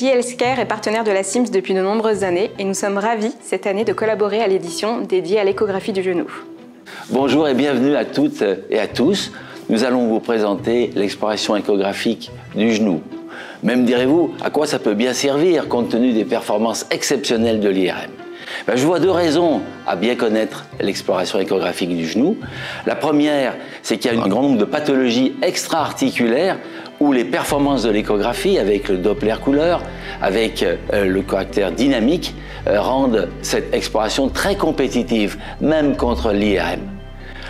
Elsker est partenaire de la SIMS depuis de nombreuses années et nous sommes ravis cette année de collaborer à l'édition dédiée à l'échographie du genou. Bonjour et bienvenue à toutes et à tous. Nous allons vous présenter l'exploration échographique du genou. Même direz-vous, à quoi ça peut bien servir compte tenu des performances exceptionnelles de l'IRM ben, Je vois deux raisons à bien connaître l'exploration échographique du genou. La première, c'est qu'il y a un grand nombre de pathologies extra-articulaires où les performances de l'échographie avec le Doppler couleur, avec euh, le caractère dynamique, euh, rendent cette exploration très compétitive, même contre l'IRM.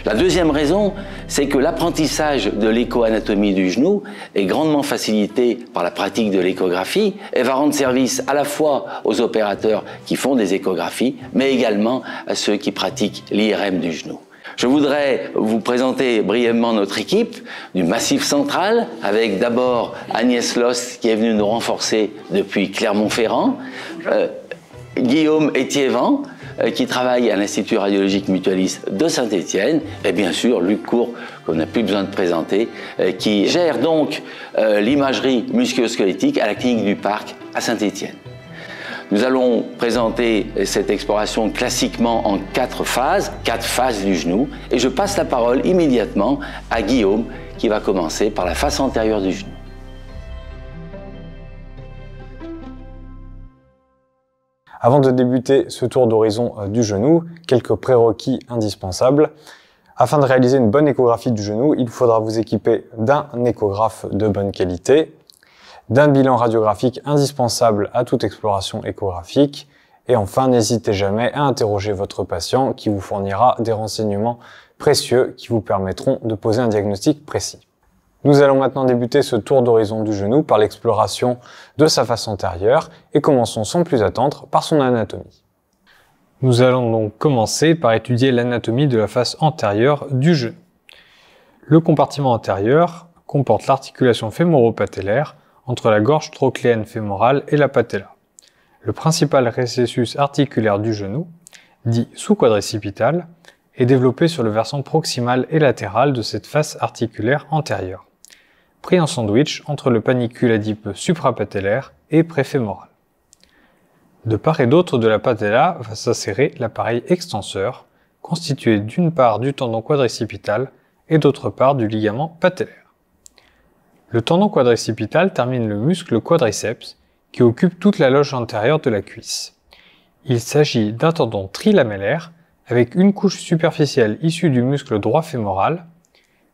La deuxième raison, c'est que l'apprentissage de l'échoanatomie du genou est grandement facilité par la pratique de l'échographie et va rendre service à la fois aux opérateurs qui font des échographies, mais également à ceux qui pratiquent l'IRM du genou. Je voudrais vous présenter brièvement notre équipe du Massif Central, avec d'abord Agnès Loss qui est venue nous renforcer depuis Clermont-Ferrand, euh, Guillaume Etiévent euh, qui travaille à l'Institut radiologique mutualiste de Saint-Étienne, et bien sûr Luc Cour, qu'on n'a plus besoin de présenter, euh, qui gère donc l'imagerie musculosquelettique à la clinique du Parc à Saint-Étienne. Nous allons présenter cette exploration classiquement en quatre phases, quatre phases du genou, et je passe la parole immédiatement à Guillaume qui va commencer par la face antérieure du genou. Avant de débuter ce tour d'horizon euh, du genou, quelques prérequis indispensables. Afin de réaliser une bonne échographie du genou, il faudra vous équiper d'un échographe de bonne qualité, d'un bilan radiographique indispensable à toute exploration échographique. Et enfin, n'hésitez jamais à interroger votre patient qui vous fournira des renseignements précieux qui vous permettront de poser un diagnostic précis. Nous allons maintenant débuter ce tour d'horizon du genou par l'exploration de sa face antérieure et commençons sans plus attendre par son anatomie. Nous allons donc commencer par étudier l'anatomie de la face antérieure du genou. Le compartiment antérieur comporte l'articulation fémoro entre la gorge trochléenne fémorale et la patella. Le principal récessus articulaire du genou, dit sous-quadricipital, est développé sur le versant proximal et latéral de cette face articulaire antérieure, pris en sandwich entre le panicule adipeux suprapatellaire et préfémoral. De part et d'autre de la patella va s'insérer l'appareil extenseur, constitué d'une part du tendon quadricipital et d'autre part du ligament patellaire. Le tendon quadricipital termine le muscle quadriceps qui occupe toute la loge antérieure de la cuisse. Il s'agit d'un tendon trilamellaire avec une couche superficielle issue du muscle droit fémoral,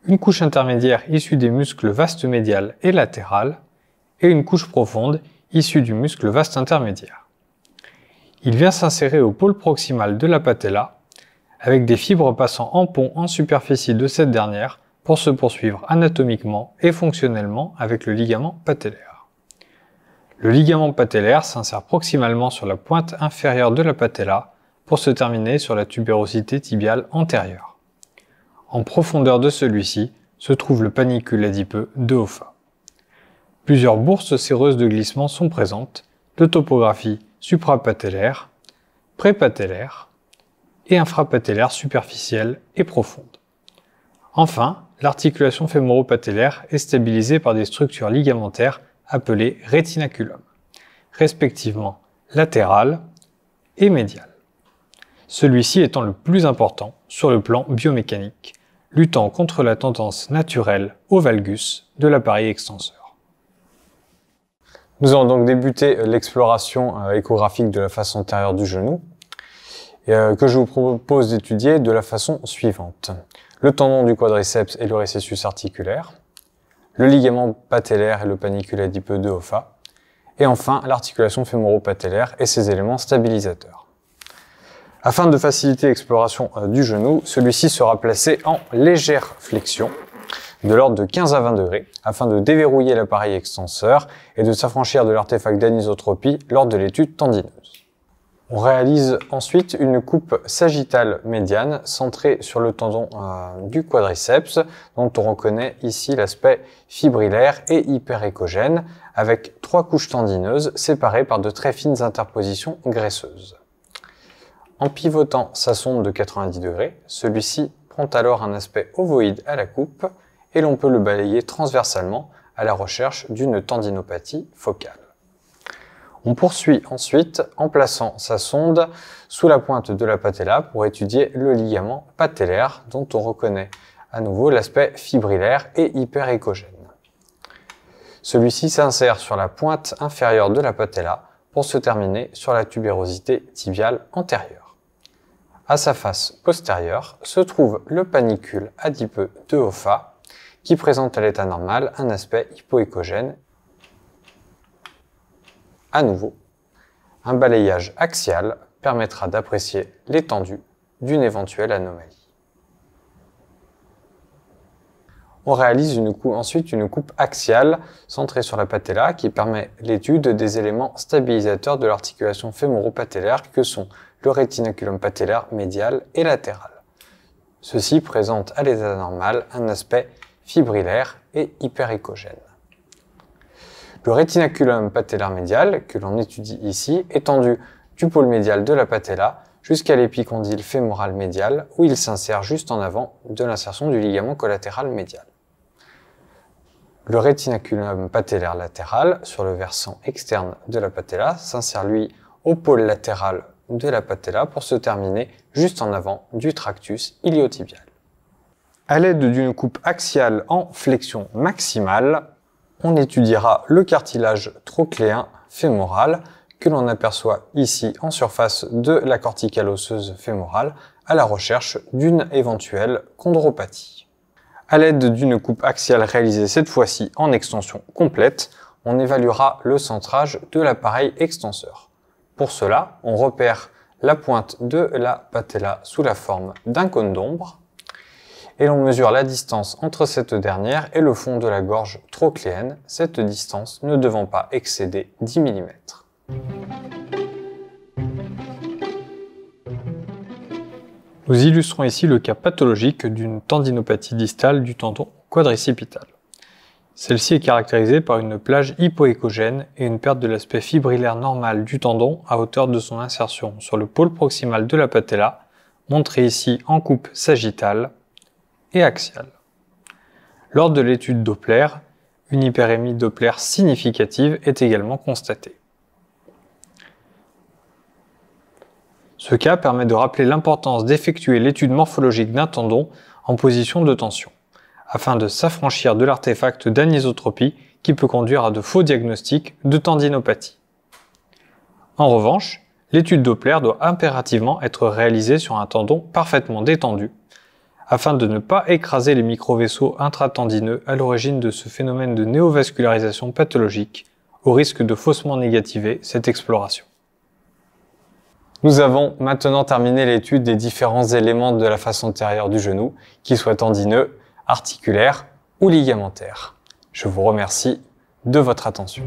une couche intermédiaire issue des muscles vastes médial et latéral, et une couche profonde issue du muscle vaste intermédiaire. Il vient s'insérer au pôle proximal de la patella, avec des fibres passant en pont en superficie de cette dernière pour se poursuivre anatomiquement et fonctionnellement avec le ligament patellaire. Le ligament patellaire s'insère proximalement sur la pointe inférieure de la patella pour se terminer sur la tubérosité tibiale antérieure. En profondeur de celui-ci se trouve le panicule adipeux de Hoffa. Plusieurs bourses séreuses de glissement sont présentes, de topographie suprapatellaire, prépatellaire et infrapatellaire superficielle et profonde. Enfin, l'articulation fémoro est stabilisée par des structures ligamentaires appelées rétinaculum, respectivement latéral et médial. Celui-ci étant le plus important sur le plan biomécanique, luttant contre la tendance naturelle au valgus de l'appareil extenseur. Nous avons donc débuté l'exploration euh, échographique de la face antérieure du genou, euh, que je vous propose d'étudier de la façon suivante le tendon du quadriceps et le récessus articulaire, le ligament patellaire et le panicule de OFA, et enfin l'articulation fémoro-patellaire et ses éléments stabilisateurs. Afin de faciliter l'exploration euh, du genou, celui-ci sera placé en légère flexion, de l'ordre de 15 à 20 degrés, afin de déverrouiller l'appareil extenseur et de s'affranchir de l'artefact d'anisotropie lors de l'étude tendineuse. On réalise ensuite une coupe sagittale médiane centrée sur le tendon euh, du quadriceps dont on reconnaît ici l'aspect fibrillaire et hyperécogène avec trois couches tendineuses séparées par de très fines interpositions graisseuses. En pivotant sa sonde de 90 degrés, celui-ci prend alors un aspect ovoïde à la coupe et l'on peut le balayer transversalement à la recherche d'une tendinopathie focale. On poursuit ensuite en plaçant sa sonde sous la pointe de la patella pour étudier le ligament patellaire dont on reconnaît à nouveau l'aspect fibrillaire et hyperécogène. Celui-ci s'insère sur la pointe inférieure de la patella pour se terminer sur la tubérosité tibiale antérieure. À sa face postérieure se trouve le panicule adipeux de Hoffa qui présente à l'état normal un aspect hypoécogène à nouveau, un balayage axial permettra d'apprécier l'étendue d'une éventuelle anomalie. On réalise une coupe, ensuite une coupe axiale centrée sur la patella qui permet l'étude des éléments stabilisateurs de l'articulation fémoro-patellaire que sont le rétinaculum patellaire médial et latéral. Ceci présente à l'état normal un aspect fibrillaire et hyper-écogène. Le rétinaculum patellaire médial, que l'on étudie ici, est tendu du pôle médial de la patella jusqu'à l'épicondyle fémoral médial où il s'insère juste en avant de l'insertion du ligament collatéral médial. Le rétinaculum patellaire latéral, sur le versant externe de la patella, s'insère lui au pôle latéral de la patella pour se terminer juste en avant du tractus iliotibial. À l'aide d'une coupe axiale en flexion maximale, on étudiera le cartilage trochléen fémoral que l'on aperçoit ici en surface de la corticale osseuse fémorale à la recherche d'une éventuelle chondropathie. À l'aide d'une coupe axiale réalisée cette fois-ci en extension complète, on évaluera le centrage de l'appareil extenseur. Pour cela, on repère la pointe de la patella sous la forme d'un cône d'ombre et l'on mesure la distance entre cette dernière et le fond de la gorge trochléenne, cette distance ne devant pas excéder 10 mm. Nous illustrons ici le cas pathologique d'une tendinopathie distale du tendon quadricipital. Celle-ci est caractérisée par une plage hypoécogène et une perte de l'aspect fibrillaire normal du tendon à hauteur de son insertion sur le pôle proximal de la patella, montré ici en coupe sagittale et axiale. Lors de l'étude Doppler, une hyperémie Doppler significative est également constatée. Ce cas permet de rappeler l'importance d'effectuer l'étude morphologique d'un tendon en position de tension, afin de s'affranchir de l'artefact d'anisotropie qui peut conduire à de faux diagnostics de tendinopathie. En revanche, l'étude Doppler doit impérativement être réalisée sur un tendon parfaitement détendu afin de ne pas écraser les micro-vaisseaux intratendineux à l'origine de ce phénomène de néovascularisation pathologique, au risque de faussement négativer cette exploration. Nous avons maintenant terminé l'étude des différents éléments de la face antérieure du genou, qu'ils soient tendineux, articulaires ou ligamentaires. Je vous remercie de votre attention.